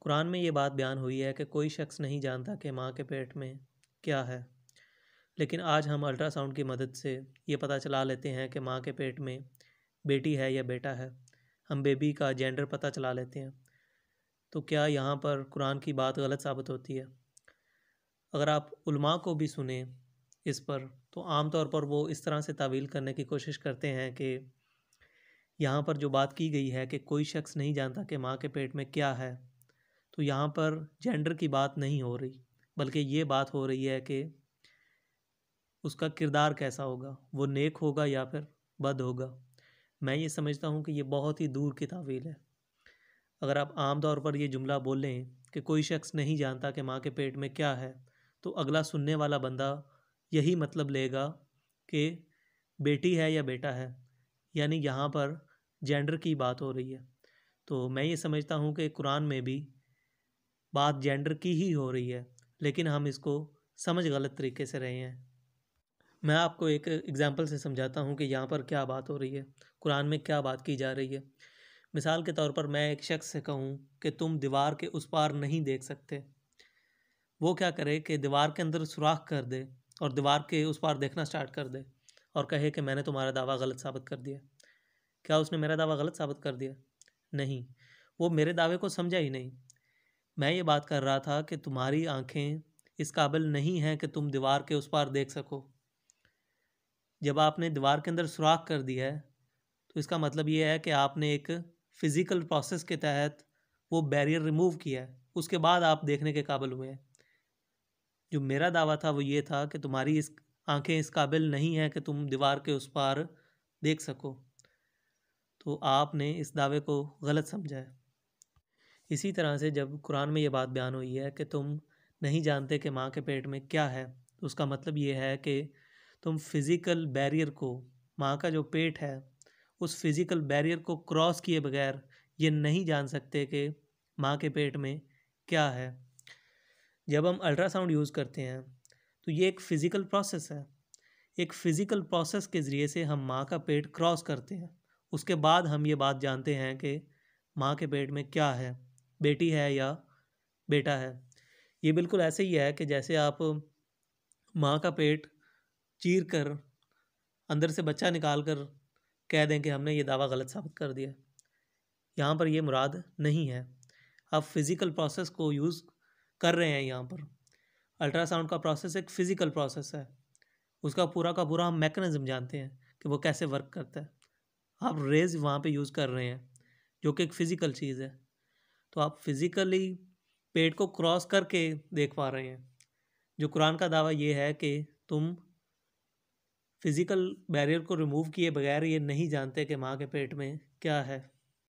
कुरान में ये बात बयान हुई है कि कोई शख्स नहीं जानता कि माँ के पेट में क्या है लेकिन आज हम अल्ट्रासाउंड की मदद से ये पता चला लेते हैं कि माँ के पेट में बेटी है या बेटा है हम बेबी का जेंडर पता चला लेते हैं तो क्या यहाँ पर कुरान की बात गलत साबित होती है अगर आप उलमा को भी सुने इस पर तो आम तौर पर वो इस तरह से तावील करने की कोशिश करते हैं कि यहाँ पर जो बात की गई है कि कोई शख्स नहीं जानता कि माँ के पेट में क्या है तो यहाँ पर जेंडर की बात नहीं हो रही बल्कि ये बात हो रही है कि उसका किरदार कैसा होगा वो नेक होगा या फिर बद होगा मैं ये समझता हूँ कि ये बहुत ही दूर की तावील है अगर आप आम तौर पर यह जुमला बोलें कि कोई शख्स नहीं जानता कि माँ के पेट में क्या है तो अगला सुनने वाला बंदा यही मतलब लेगा कि बेटी है या बेटा है यानी यहाँ पर जेंडर की बात हो रही है तो मैं ये समझता हूँ कि कुरान में भी बात जेंडर की ही हो रही है लेकिन हम इसको समझ गलत तरीके से रहे हैं मैं आपको एक एग्ज़ाम्पल से समझाता हूँ कि यहाँ पर क्या बात हो रही है कुरान में क्या बात की जा रही है मिसाल के तौर पर मैं एक शख्स से कहूँ कि तुम दीवार के उस पार नहीं देख सकते वो क्या करे कि दीवार के अंदर सुराख कर दे और दीवार के उस पार देखना स्टार्ट कर दे और कहे कि मैंने तुम्हारा दावा गलत साबित कर दिया क्या उसने मेरा दावा गलत साबित कर दिया नहीं वो मेरे दावे को समझा ही नहीं मैं ये बात कर रहा था कि तुम्हारी आंखें इस काबिल नहीं हैं कि तुम दीवार के उस पार देख सको जब आपने दीवार के अंदर सुराख कर दिया है तो इसका मतलब ये है कि आपने एक फ़िज़िकल प्रोसेस के तहत वो बैरियर रिमूव किया है उसके बाद आप देखने के काबिल हुए हैं जो मेरा दावा था वो ये था कि तुम्हारी इस आंखें इस काबिल नहीं हैं कि तुम दीवार के उस पार देख सको तो आपने इस दावे को गलत समझा है इसी तरह से जब कुरान में ये बात बयान हुई है कि तुम नहीं जानते कि माँ के पेट में क्या है तो उसका मतलब ये है कि तुम फिज़िकल बैरियर को माँ का जो पेट है उस फिज़िकल बैरियर को क्रॉस किए बगैर ये नहीं जान सकते कि माँ के पेट में क्या है जब हम अल्ट्रासाउंड यूज़ करते हैं तो ये एक फ़िज़िकल प्रोसेस है एक फ़िज़िकल प्रोसेस के ज़रिए से हम माँ का पेट क्रॉस करते हैं उसके बाद हम ये बात जानते हैं कि माँ के पेट में क्या है बेटी है या बेटा है ये बिल्कुल ऐसे ही है कि जैसे आप माँ का पेट चीर कर अंदर से बच्चा निकाल कर कह दें कि हमने ये दावा गलत साबित कर दिया यहाँ पर ये मुराद नहीं है आप फिज़िकल प्रोसेस को यूज़ कर रहे हैं यहाँ पर अल्ट्रासाउंड का प्रोसेस एक फ़िज़िकल प्रोसेस है उसका पूरा का पूरा हम मेकनिज़म जानते हैं कि वो कैसे वर्क करता है आप रेज वहाँ पे यूज़ कर रहे हैं जो कि एक फ़िज़िकल चीज़ है तो आप फिज़िकली पेट को क्रॉस करके देख पा रहे हैं जो कुरान का दावा ये है कि तुम फिज़िकल बैरियर को रिमूव किए बगैर ये नहीं जानते कि माँ के पेट में क्या है